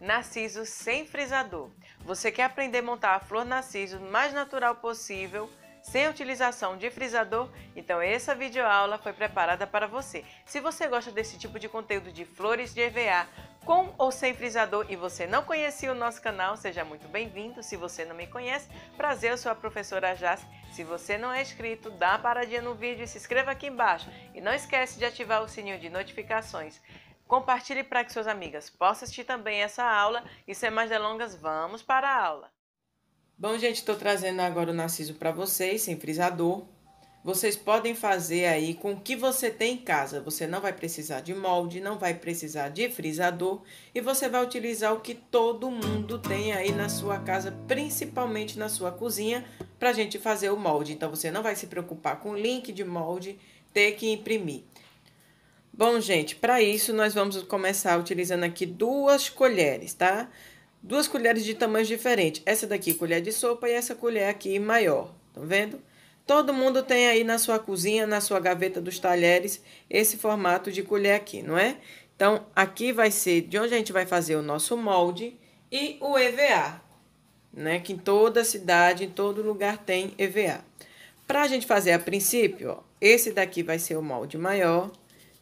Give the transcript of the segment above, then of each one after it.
Narciso sem frisador. Você quer aprender a montar a flor narciso mais natural possível, sem utilização de frisador? Então essa videoaula foi preparada para você. Se você gosta desse tipo de conteúdo de flores de EVA, com ou sem frisador e você não conhecia o nosso canal, seja muito bem-vindo. Se você não me conhece, prazer, eu sou a professora Jace. Se você não é inscrito, dá uma paradinha no vídeo e se inscreva aqui embaixo. E não esquece de ativar o sininho de notificações. Compartilhe para que suas amigas possam assistir também essa aula e sem mais delongas, vamos para a aula. Bom, gente, estou trazendo agora o Narciso para vocês, sem frisador. Vocês podem fazer aí com o que você tem em casa. Você não vai precisar de molde, não vai precisar de frisador e você vai utilizar o que todo mundo tem aí na sua casa, principalmente na sua cozinha, para a gente fazer o molde. Então você não vai se preocupar com o link de molde, ter que imprimir. Bom, gente, para isso nós vamos começar utilizando aqui duas colheres, tá? Duas colheres de tamanhos diferentes. Essa daqui colher de sopa e essa colher aqui maior, tá vendo? Todo mundo tem aí na sua cozinha, na sua gaveta dos talheres, esse formato de colher aqui, não é? Então, aqui vai ser de onde a gente vai fazer o nosso molde e o EVA, né? Que em toda cidade, em todo lugar tem EVA. Para a gente fazer a princípio, ó, esse daqui vai ser o molde maior,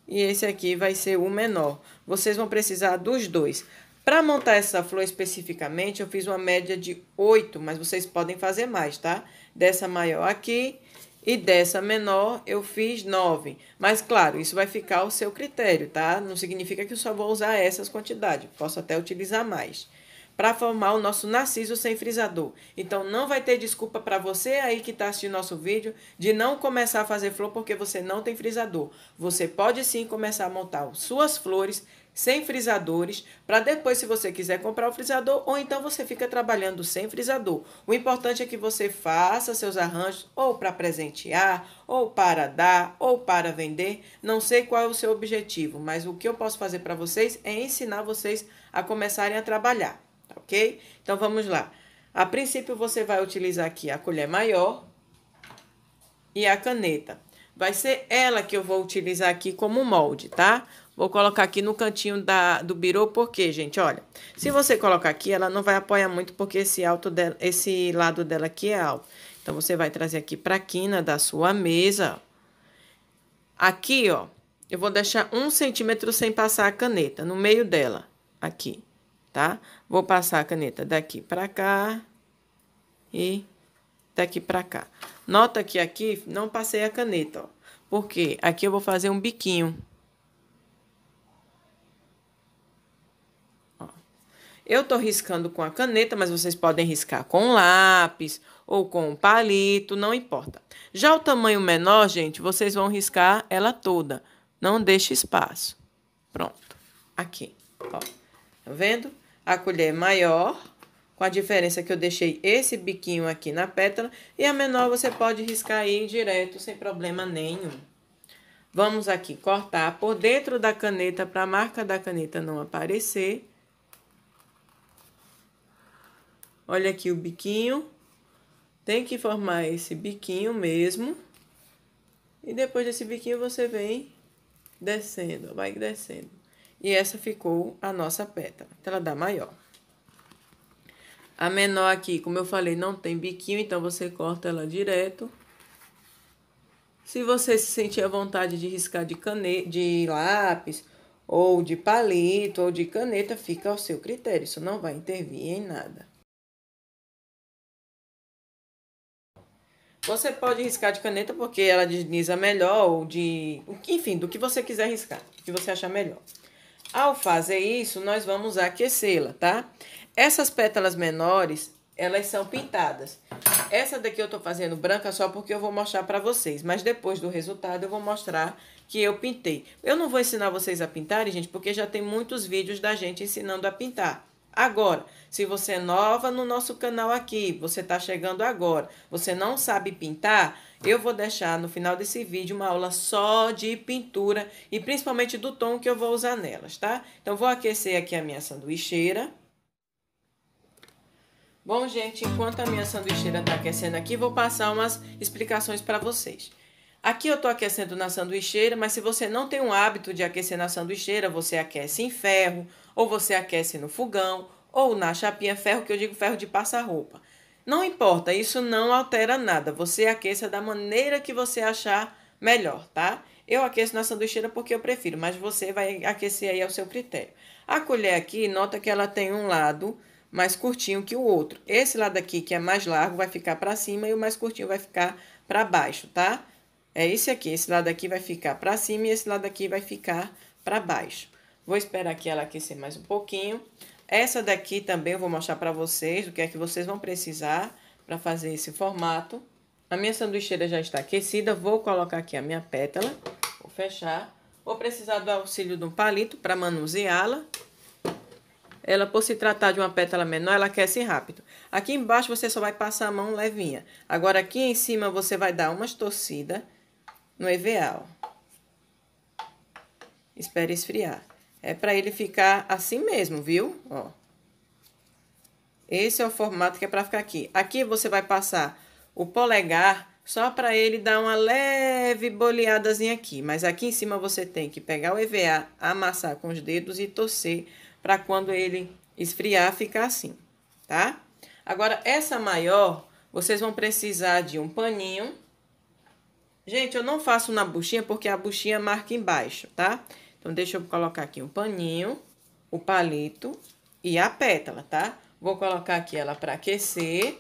e esse aqui vai ser o menor. Vocês vão precisar dos dois. Para montar essa flor especificamente, eu fiz uma média de 8, mas vocês podem fazer mais, tá? Dessa maior aqui e dessa menor eu fiz 9. Mas, claro, isso vai ficar ao seu critério, tá? Não significa que eu só vou usar essas quantidades, posso até utilizar mais para formar o nosso narciso sem frisador. Então não vai ter desculpa para você aí que está assistindo nosso vídeo de não começar a fazer flor porque você não tem frisador. Você pode sim começar a montar suas flores sem frisadores, para depois, se você quiser comprar o frisador, ou então você fica trabalhando sem frisador. O importante é que você faça seus arranjos ou para presentear, ou para dar, ou para vender. Não sei qual é o seu objetivo, mas o que eu posso fazer para vocês é ensinar vocês a começarem a trabalhar tá ok? Então vamos lá. A princípio, você vai utilizar aqui a colher maior e a caneta. Vai ser ela que eu vou utilizar aqui como molde, tá? Vou colocar aqui no cantinho da, do birô, porque, gente, olha, se você colocar aqui, ela não vai apoiar muito, porque esse, alto dela, esse lado dela aqui é alto. Então, você vai trazer aqui pra quina da sua mesa. Aqui, ó, eu vou deixar um centímetro sem passar a caneta, no meio dela, aqui tá? Vou passar a caneta daqui para cá e daqui para cá. Nota que aqui não passei a caneta, ó. Porque aqui eu vou fazer um biquinho. Ó. Eu tô riscando com a caneta, mas vocês podem riscar com lápis ou com palito, não importa. Já o tamanho menor, gente, vocês vão riscar ela toda. Não deixe espaço. Pronto. Aqui, ó. Tá vendo? a colher maior, com a diferença que eu deixei esse biquinho aqui na pétala, e a menor você pode riscar aí direto, sem problema nenhum. Vamos aqui cortar por dentro da caneta, para a marca da caneta não aparecer. Olha aqui o biquinho. Tem que formar esse biquinho mesmo. E depois desse biquinho, você vem descendo, vai descendo. E essa ficou a nossa pétala, ela dá maior. A menor aqui, como eu falei, não tem biquinho, então você corta ela direto. Se você se sentir à vontade de riscar de, caneta, de lápis, ou de palito, ou de caneta, fica ao seu critério, isso não vai intervir em nada. Você pode riscar de caneta porque ela desliza melhor, ou de. Enfim, do que você quiser riscar, do que você achar melhor. Ao fazer isso, nós vamos aquecê-la, tá? Essas pétalas menores, elas são pintadas. Essa daqui eu tô fazendo branca só porque eu vou mostrar pra vocês. Mas depois do resultado eu vou mostrar que eu pintei. Eu não vou ensinar vocês a pintarem, gente, porque já tem muitos vídeos da gente ensinando a pintar. Agora, se você é nova no nosso canal aqui, você está chegando agora, você não sabe pintar, eu vou deixar no final desse vídeo uma aula só de pintura e principalmente do tom que eu vou usar nelas, tá? Então, vou aquecer aqui a minha sanduicheira. Bom, gente, enquanto a minha sanduicheira está aquecendo aqui, vou passar umas explicações para vocês. Aqui eu estou aquecendo na sanduicheira, mas se você não tem um hábito de aquecer na sanduicheira, você aquece em ferro, ou você aquece no fogão, ou na chapinha ferro, que eu digo ferro de passar roupa. Não importa, isso não altera nada. Você aqueça da maneira que você achar melhor, tá? Eu aqueço na sanduicheira porque eu prefiro, mas você vai aquecer aí ao seu critério. A colher aqui, nota que ela tem um lado mais curtinho que o outro. Esse lado aqui, que é mais largo, vai ficar para cima e o mais curtinho vai ficar para baixo, tá? É esse aqui, esse lado aqui vai ficar para cima e esse lado aqui vai ficar para baixo. Vou esperar aqui ela aquecer mais um pouquinho. Essa daqui também eu vou mostrar para vocês o que é que vocês vão precisar para fazer esse formato. A minha sanduicheira já está aquecida, vou colocar aqui a minha pétala, vou fechar. Vou precisar do auxílio de um palito para manuseá-la. Ela, por se tratar de uma pétala menor, ela aquece rápido. Aqui embaixo você só vai passar a mão levinha. Agora aqui em cima você vai dar umas torcidas no Ó. espera esfriar. É para ele ficar assim mesmo, viu? Ó. Esse é o formato que é para ficar aqui. Aqui você vai passar o polegar só para ele dar uma leve boleadazinha aqui. Mas aqui em cima você tem que pegar o EVA, amassar com os dedos e torcer para quando ele esfriar ficar assim, tá? Agora, essa maior, vocês vão precisar de um paninho Gente, eu não faço na buchinha porque a buchinha marca embaixo, tá? Então, deixa eu colocar aqui um paninho, o palito e a pétala, tá? Vou colocar aqui ela para aquecer.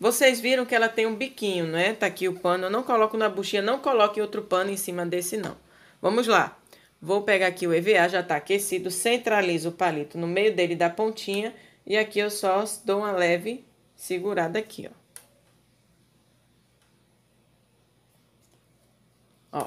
Vocês viram que ela tem um biquinho, né? Tá aqui o pano, eu não coloco na buchinha, não coloque outro pano em cima desse, não. Vamos lá. Vou pegar aqui o EVA, já tá aquecido, centralizo o palito no meio dele da pontinha e aqui eu só dou uma leve segurada aqui, ó. Ó,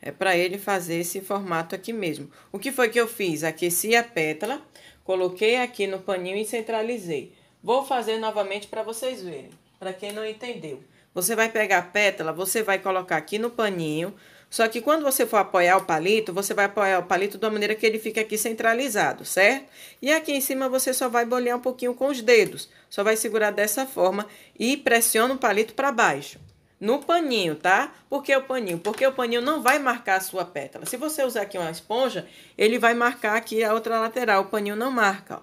é para ele fazer esse formato aqui mesmo. O que foi que eu fiz? Aqueci a pétala, coloquei aqui no paninho e centralizei. Vou fazer novamente para vocês verem, para quem não entendeu. Você vai pegar a pétala, você vai colocar aqui no paninho, só que quando você for apoiar o palito, você vai apoiar o palito da maneira que ele fique aqui centralizado, certo? E aqui em cima você só vai bolear um pouquinho com os dedos. Só vai segurar dessa forma e pressiona o palito para baixo no paninho, tá? Por que o paninho? Porque o paninho não vai marcar a sua pétala. Se você usar aqui uma esponja, ele vai marcar aqui a outra lateral. O paninho não marca, ó.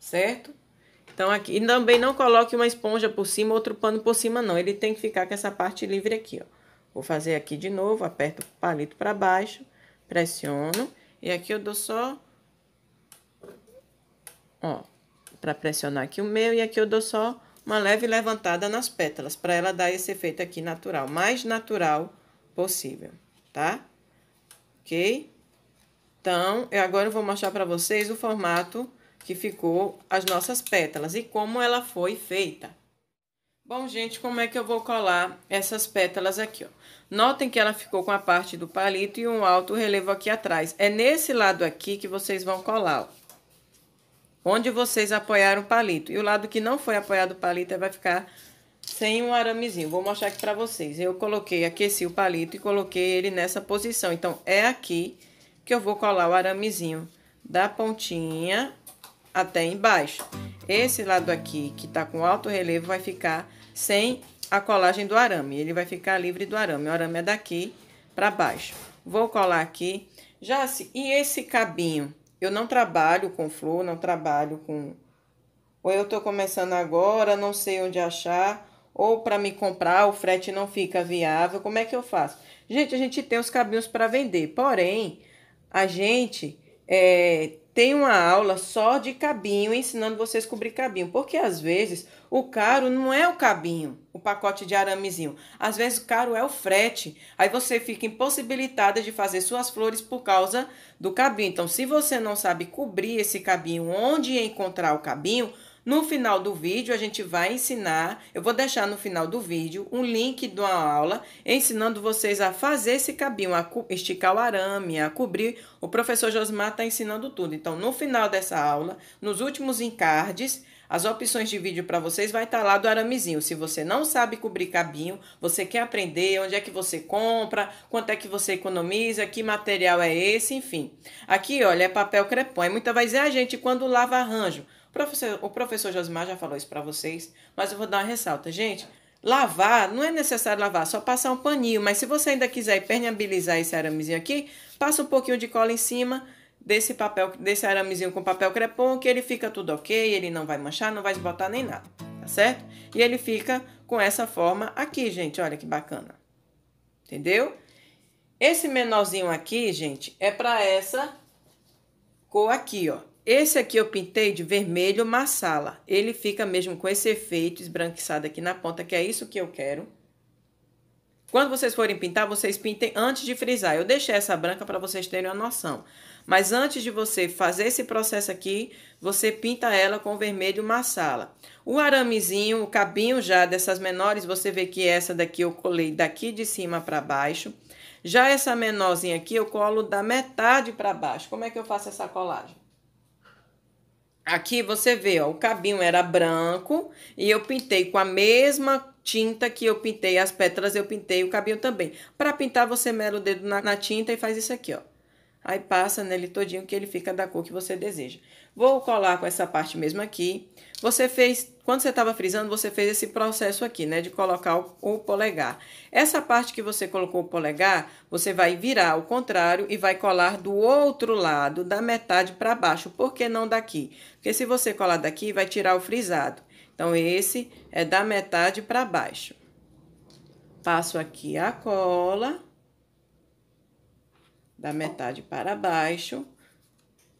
Certo? Então, aqui. E também não coloque uma esponja por cima, outro pano por cima, não. Ele tem que ficar com essa parte livre aqui, ó. Vou fazer aqui de novo, aperto o palito para baixo, pressiono. E aqui eu dou só... Ó, pra pressionar aqui o meu. E aqui eu dou só uma leve levantada nas pétalas, para ela dar esse efeito aqui natural, mais natural possível, tá? Ok? Então, eu agora vou mostrar para vocês o formato que ficou as nossas pétalas e como ela foi feita. Bom, gente, como é que eu vou colar essas pétalas aqui, ó? Notem que ela ficou com a parte do palito e um alto relevo aqui atrás. É nesse lado aqui que vocês vão colar, ó onde vocês apoiaram o palito. E o lado que não foi apoiado o palito é vai ficar sem um aramezinho. Vou mostrar aqui pra vocês. Eu coloquei, aqueci o palito e coloquei ele nessa posição. Então, é aqui que eu vou colar o aramezinho da pontinha até embaixo. Esse lado aqui, que tá com alto relevo, vai ficar sem a colagem do arame. Ele vai ficar livre do arame. O arame é daqui pra baixo. Vou colar aqui. Já se... E esse cabinho eu não trabalho com flor, não trabalho com. Ou eu estou começando agora, não sei onde achar, ou para me comprar o frete não fica viável, como é que eu faço? Gente, a gente tem os cabinhos para vender, porém, a gente é, tem uma aula só de cabinho, ensinando vocês a cobrir cabinho. Porque às vezes o caro não é o cabinho, o pacote de aramezinho. Às vezes o caro é o frete. Aí você fica impossibilitada de fazer suas flores por causa do cabinho. Então, se você não sabe cobrir esse cabinho, onde encontrar o cabinho, no final do vídeo, a gente vai ensinar, eu vou deixar no final do vídeo um link de uma aula ensinando vocês a fazer esse cabinho, a esticar o arame, a cobrir. O professor Josmar está ensinando tudo. Então, no final dessa aula, nos últimos encardes, as opções de vídeo para vocês vai estar tá lá do aramezinho. Se você não sabe cobrir cabinho, você quer aprender onde é que você compra, quanto é que você economiza, que material é esse, enfim. Aqui, olha, é papel crepom. E é muita vai dizer, a ah, gente, quando lava arranjo? Professor, o professor Josimar já falou isso para vocês, mas eu vou dar uma ressalta. Gente, lavar, não é necessário lavar, só passar um paninho. Mas se você ainda quiser permeabilizar esse aramezinho aqui, passa um pouquinho de cola em cima desse papel, desse aramezinho com papel crepom, que ele fica tudo ok, ele não vai manchar, não vai esbotar nem nada, tá certo? E ele fica com essa forma aqui, gente, olha que bacana. Entendeu? Esse menorzinho aqui, gente, é para essa cor aqui, ó. Esse aqui eu pintei de vermelho massala. Ele fica mesmo com esse efeito esbranquiçado aqui na ponta, que é isso que eu quero. Quando vocês forem pintar, vocês pintem antes de frisar. Eu deixei essa branca para vocês terem uma noção. Mas antes de você fazer esse processo aqui, você pinta ela com vermelho massala. O aramezinho, o cabinho já dessas menores, você vê que essa daqui eu colei daqui de cima para baixo. Já essa menorzinha aqui eu colo da metade para baixo. Como é que eu faço essa colagem? Aqui você vê, ó, o cabinho era branco e eu pintei com a mesma tinta que eu pintei as pétalas, eu pintei o cabinho também. Para pintar, você mela o dedo na, na tinta e faz isso aqui, ó. Aí passa nele todinho que ele fica da cor que você deseja. Vou colar com essa parte mesmo aqui. Você fez, quando você estava frisando, você fez esse processo aqui, né, de colocar o, o, polegar. Essa parte que você colocou o polegar, você vai virar ao contrário e vai colar do outro lado, da metade para baixo. Por que não daqui? Porque se você colar daqui, vai tirar o frisado. Então, esse é da metade para baixo. Passo aqui a cola, da metade para baixo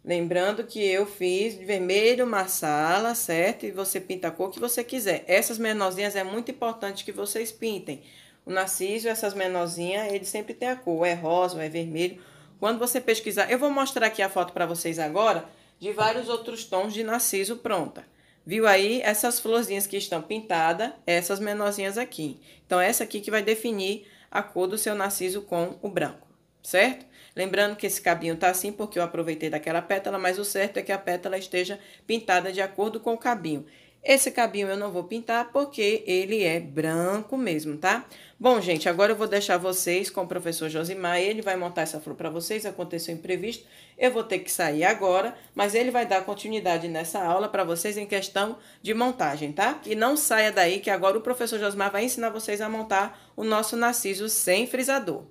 Lembrando que eu fiz de vermelho maçala, certo? E você pinta a cor que você quiser. Essas menorzinhas é muito importante que vocês pintem. O narciso, essas menorzinhas, ele sempre tem a cor. É rosa, é vermelho. Quando você pesquisar... Eu vou mostrar aqui a foto para vocês agora de vários outros tons de narciso pronta. Viu aí essas florzinhas que estão pintadas, essas menorzinhas aqui. Então, essa aqui que vai definir a cor do seu narciso com o branco certo? Lembrando que esse cabinho tá assim porque eu aproveitei daquela pétala, mas o certo é que a pétala esteja pintada de acordo com o cabinho. Esse cabinho eu não vou pintar porque ele é branco mesmo, tá? Bom, gente, agora eu vou deixar vocês com o professor Josimar. Ele vai montar essa flor para vocês. Aconteceu imprevisto, eu vou ter que sair agora, mas ele vai dar continuidade nessa aula para vocês em questão de montagem, tá? E não saia daí que agora o professor Josimar vai ensinar vocês a montar o nosso narciso sem frisador.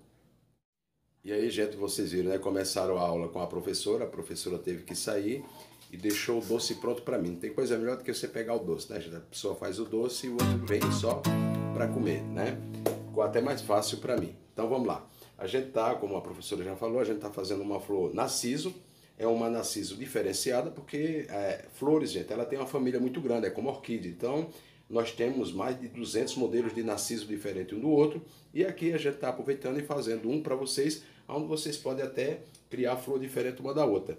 E aí, gente, vocês viram, né? Começaram a aula com a professora, a professora teve que sair e deixou o doce pronto para mim. Não tem coisa melhor do que você pegar o doce, né? A pessoa faz o doce e o outro vem só para comer, né? Ficou até mais fácil para mim. Então vamos lá. A gente tá, como a professora já falou, a gente tá fazendo uma flor narciso. É uma narciso diferenciada porque é, flores, gente, ela tem uma família muito grande, é como orquídea. Então nós temos mais de 200 modelos de narciso diferente um do outro. E aqui a gente está aproveitando e fazendo um para vocês onde vocês podem até criar flor diferente uma da outra.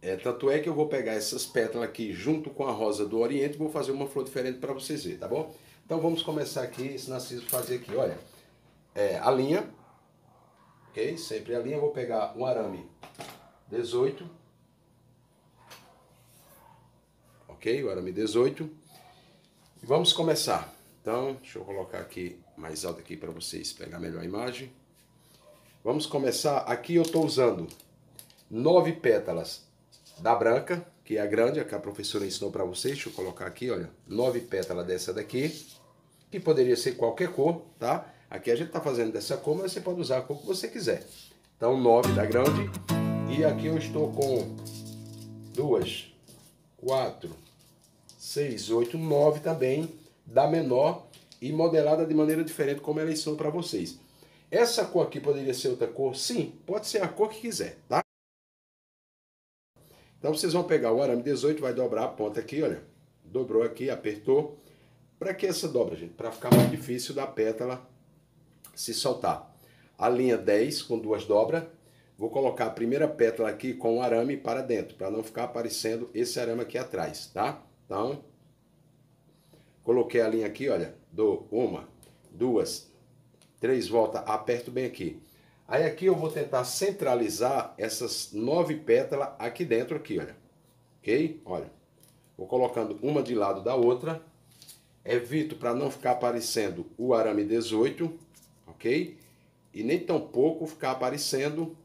É, tanto é que eu vou pegar essas pétalas aqui junto com a rosa do Oriente e vou fazer uma flor diferente para vocês verem, tá bom? Então vamos começar aqui, esse narciso fazer aqui, olha. É, a linha, ok? Sempre a linha, eu vou pegar um arame 18, ok? O arame 18. E vamos começar. Então, deixa eu colocar aqui mais alto aqui para vocês pegar melhor a imagem. Vamos começar. Aqui eu estou usando nove pétalas da branca, que é a grande, a que a professora ensinou para vocês. Deixa eu colocar aqui, olha. Nove pétalas dessa daqui, que poderia ser qualquer cor, tá? Aqui a gente está fazendo dessa cor, mas você pode usar a cor que você quiser. Então, nove da grande. E aqui eu estou com duas, quatro, seis, oito, nove também da menor e modelada de maneira diferente como ela ensinou para vocês. Essa cor aqui poderia ser outra cor? Sim, pode ser a cor que quiser, tá? Então vocês vão pegar o arame 18, vai dobrar a ponta aqui, olha. Dobrou aqui, apertou. Para que essa dobra, gente? Para ficar mais difícil da pétala se soltar. A linha 10 com duas dobras. Vou colocar a primeira pétala aqui com o arame para dentro, para não ficar aparecendo esse arame aqui atrás, tá? Então, coloquei a linha aqui, olha, dou uma, duas, Três, volta, aperto bem aqui. Aí aqui eu vou tentar centralizar essas nove pétalas aqui dentro, aqui, olha. Ok? Olha. Vou colocando uma de lado da outra. Evito para não ficar aparecendo o arame 18, ok? E nem tampouco ficar aparecendo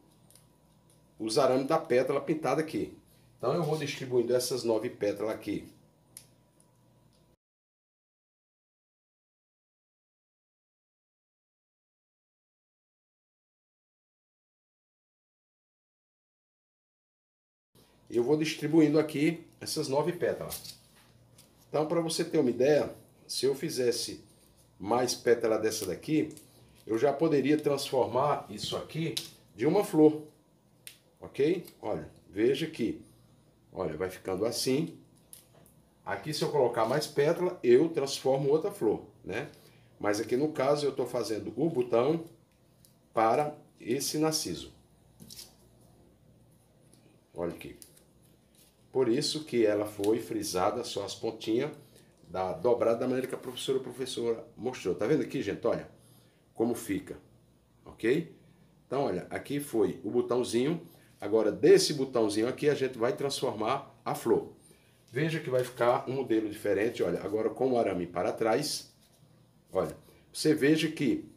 os arames da pétala pintada aqui. Então eu vou distribuindo essas nove pétalas aqui E eu vou distribuindo aqui essas nove pétalas. Então, para você ter uma ideia, se eu fizesse mais pétala dessa daqui, eu já poderia transformar isso aqui de uma flor. Ok? Olha, veja aqui. Olha, vai ficando assim. Aqui, se eu colocar mais pétala, eu transformo outra flor, né? Mas aqui, no caso, eu estou fazendo o botão para esse narciso. Olha aqui. Por isso que ela foi frisada só as pontinhas da dobrada da maneira que a professora professora mostrou. Tá vendo aqui, gente? Olha como fica. OK? Então, olha, aqui foi o botãozinho. Agora, desse botãozinho aqui, a gente vai transformar a flor. Veja que vai ficar um modelo diferente, olha. Agora, com o arame para trás, olha. Você veja que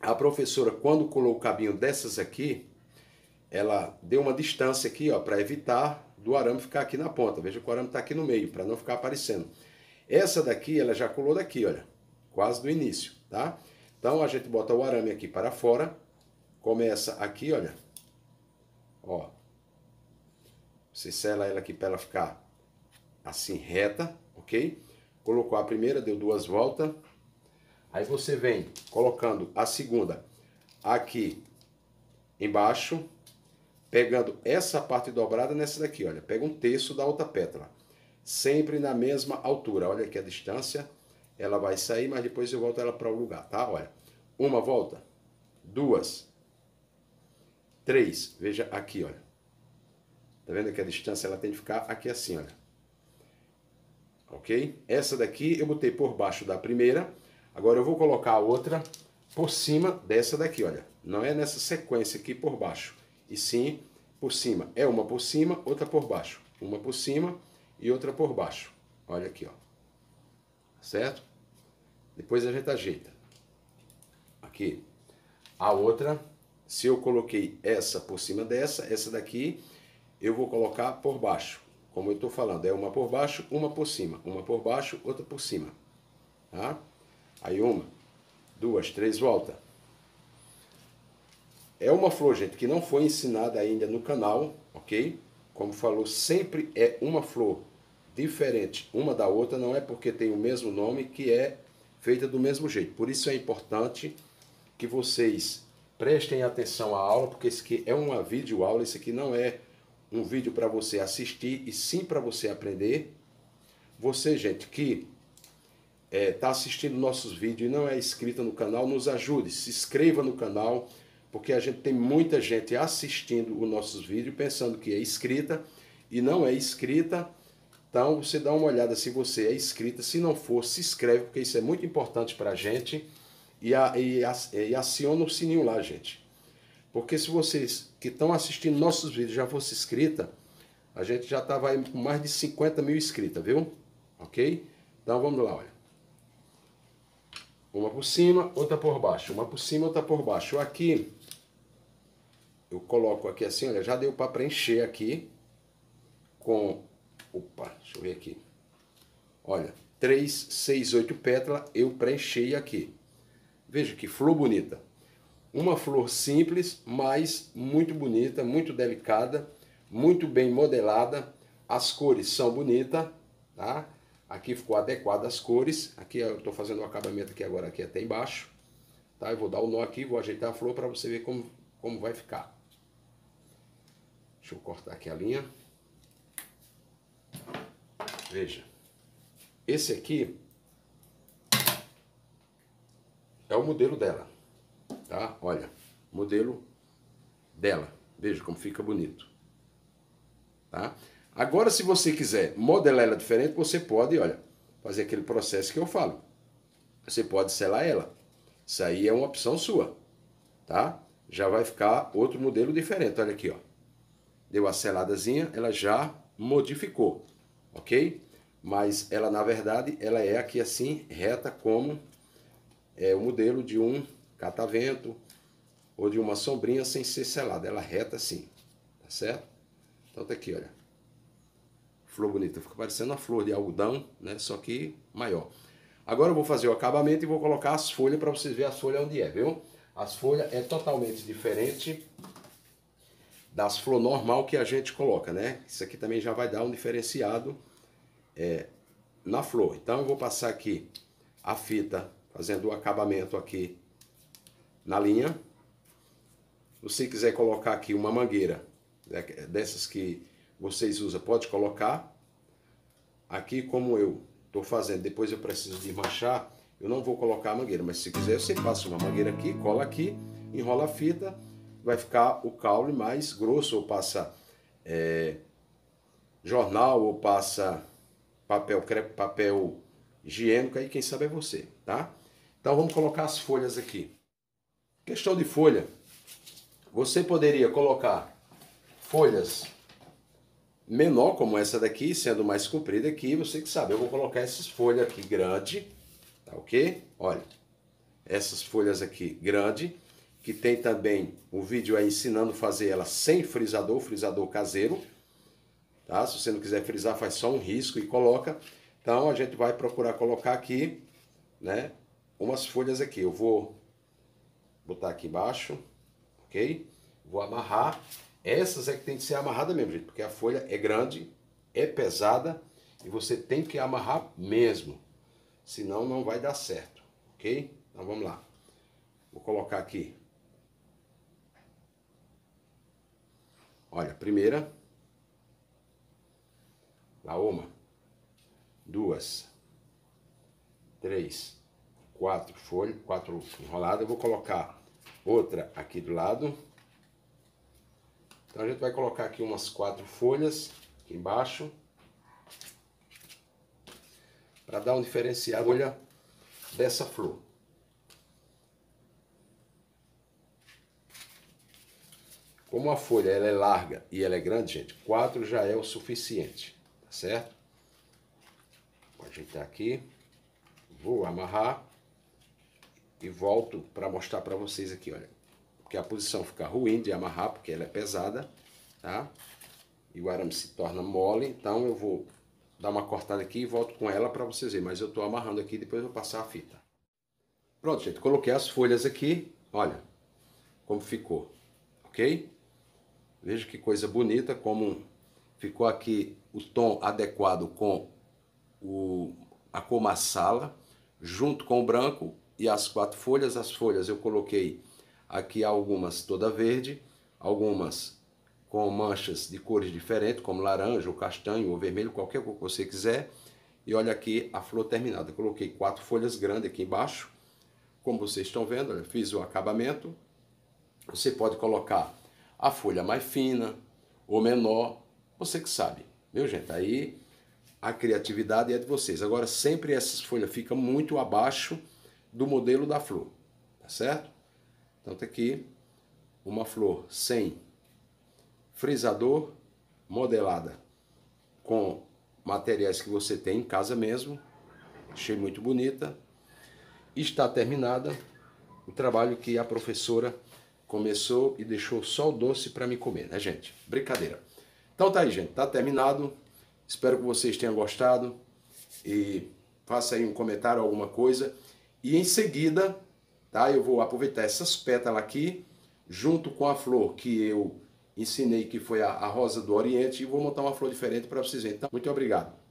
a professora, quando colou o cabinho dessas aqui, ela deu uma distância aqui, ó, para evitar do arame ficar aqui na ponta. Veja que o arame está aqui no meio, para não ficar aparecendo. Essa daqui, ela já colou daqui, olha, quase do início, tá? Então, a gente bota o arame aqui para fora, começa aqui, olha, ó. Você sela ela aqui para ela ficar assim reta, ok? Colocou a primeira, deu duas voltas. Aí você vem colocando a segunda aqui embaixo, pegando essa parte dobrada nessa daqui, olha, pega um terço da outra pétala, sempre na mesma altura, olha aqui a distância, ela vai sair, mas depois eu volto ela para o lugar, tá? Olha, uma volta, duas, três, veja aqui, olha, tá vendo que a distância ela tem que ficar aqui assim, olha, ok? Essa daqui eu botei por baixo da primeira, agora eu vou colocar a outra por cima dessa daqui, olha, não é nessa sequência aqui por baixo, e sim por cima. É uma por cima, outra por baixo. Uma por cima e outra por baixo. Olha aqui, ó. Certo? Depois a gente ajeita. Aqui. A outra, se eu coloquei essa por cima dessa, essa daqui eu vou colocar por baixo. Como eu estou falando, é uma por baixo, uma por cima. Uma por baixo, outra por cima. Tá? Aí uma, duas, três volta. É uma flor, gente, que não foi ensinada ainda no canal, ok? Como falou, sempre é uma flor diferente uma da outra, não é porque tem o mesmo nome que é feita do mesmo jeito. Por isso é importante que vocês prestem atenção à aula, porque esse aqui é uma vídeo aula, isso aqui não é um vídeo para você assistir e sim para você aprender. Você, gente, que está eh, é, assistindo nossos vídeos e não é inscrita no canal, nos ajude, se inscreva no canal, porque a gente tem muita gente assistindo os nossos vídeos pensando que é escrita e não é escrita. Então você dá uma olhada se você é escrita, se não for, se inscreve, porque isso é muito importante para a gente. E, a, e, a, e aciona o sininho lá, gente. Porque se vocês que estão assistindo nossos vídeos já fosse inscrita, a gente já estava aí com mais de 50 mil inscritas, viu? Ok? Então vamos lá, olha. Uma por cima, outra por baixo. Uma por cima, outra por baixo. Aqui eu coloco aqui assim, olha, já deu para preencher aqui com, opa, deixa eu ver aqui, olha, 3, 6, 8 pétalas, eu preenchi aqui. Veja que flor bonita. Uma flor simples, mas muito bonita, muito delicada, muito bem modelada. As cores são bonitas, tá? Aqui ficou adequada as cores. Aqui eu estou fazendo o um acabamento aqui agora, aqui até embaixo. Tá? Eu vou dar o um nó aqui, vou ajeitar a flor para você ver como, como vai ficar. Deixa eu cortar aqui a linha. Veja. Esse aqui é o modelo dela, tá? Olha, modelo dela. Veja como fica bonito, tá? Agora, se você quiser modelar ela diferente, você pode, olha, fazer aquele processo que eu falo. Você pode selar ela. Isso aí é uma opção sua, tá? Já vai ficar outro modelo diferente, olha aqui, ó deu a seladazinha, ela já modificou, ok? Mas ela, na verdade, ela é aqui assim, reta como é, o modelo de um catavento ou de uma sombrinha sem ser selada. Ela reta assim, tá certo? Então tá aqui, olha. Flor bonita, fica parecendo uma flor de algodão, né? Só que maior. Agora eu vou fazer o acabamento e vou colocar as folhas para vocês verem as folhas onde é, viu? As folhas é totalmente diferente das flor normal que a gente coloca, né? Isso aqui também já vai dar um diferenciado é, na flor. Então eu vou passar aqui a fita, fazendo o acabamento aqui na linha. Se quiser colocar aqui uma mangueira, né, é dessas que vocês usam, pode colocar. Aqui como eu estou fazendo, depois eu preciso desmanchar, eu não vou colocar a mangueira, mas se quiser você passa uma mangueira aqui, cola aqui, enrola a fita vai ficar o caule mais grosso, ou passa é, jornal, ou passa papel papel higiênico, aí quem sabe é você, tá? Então vamos colocar as folhas aqui. Questão de folha. Você poderia colocar folhas menor, como essa daqui, sendo mais comprida aqui, você que sabe. Eu vou colocar essas folhas aqui grande, tá ok? Olha, essas folhas aqui grande que tem também um vídeo aí ensinando a fazer ela sem frisador, frisador caseiro. Tá? Se você não quiser frisar, faz só um risco e coloca. Então a gente vai procurar colocar aqui, né? Umas folhas aqui. Eu vou botar aqui embaixo, ok? Vou amarrar. Essas é que tem que ser amarrada mesmo, gente, porque a folha é grande, é pesada e você tem que amarrar mesmo. Senão não vai dar certo, ok? Então vamos lá. Vou colocar aqui Olha, primeira. Lá uma. Duas. Três. Quatro folhas, quatro enroladas. Eu vou colocar outra aqui do lado. Então a gente vai colocar aqui umas quatro folhas aqui embaixo. Para dar um diferenciado, olha, dessa flor. Como a folha ela é larga e ela é grande, gente, 4 já é o suficiente, tá certo? Vou ajeitar aqui, vou amarrar e volto para mostrar para vocês aqui, olha. Porque a posição fica ruim de amarrar, porque ela é pesada, tá? E o arame se torna mole, então eu vou dar uma cortada aqui e volto com ela para vocês verem. Mas eu estou amarrando aqui, depois eu vou passar a fita. Pronto, gente, coloquei as folhas aqui, olha como ficou, ok? Veja que coisa bonita, como ficou aqui o tom adequado com o, a cor maçala junto com o branco e as quatro folhas. As folhas eu coloquei aqui algumas toda verde, algumas com manchas de cores diferentes, como laranja, ou castanho, ou vermelho, qualquer cor que você quiser. E olha aqui a flor terminada. Eu coloquei quatro folhas grandes aqui embaixo. Como vocês estão vendo, eu fiz o acabamento. Você pode colocar a folha mais fina ou menor, você que sabe. Viu, gente? Aí a criatividade é de vocês. Agora, sempre essas folhas ficam muito abaixo do modelo da flor, tá certo? Então, tem aqui uma flor sem frisador, modelada com materiais que você tem em casa mesmo. Achei muito bonita. Está terminada o trabalho que a professora começou e deixou só o doce para me comer, né, gente? Brincadeira. Então tá aí, gente, tá terminado. Espero que vocês tenham gostado e faça aí um comentário alguma coisa e em seguida, tá? Eu vou aproveitar essas pétalas aqui junto com a flor que eu ensinei que foi a, a rosa do Oriente e vou montar uma flor diferente para vocês verem. Então, muito obrigado.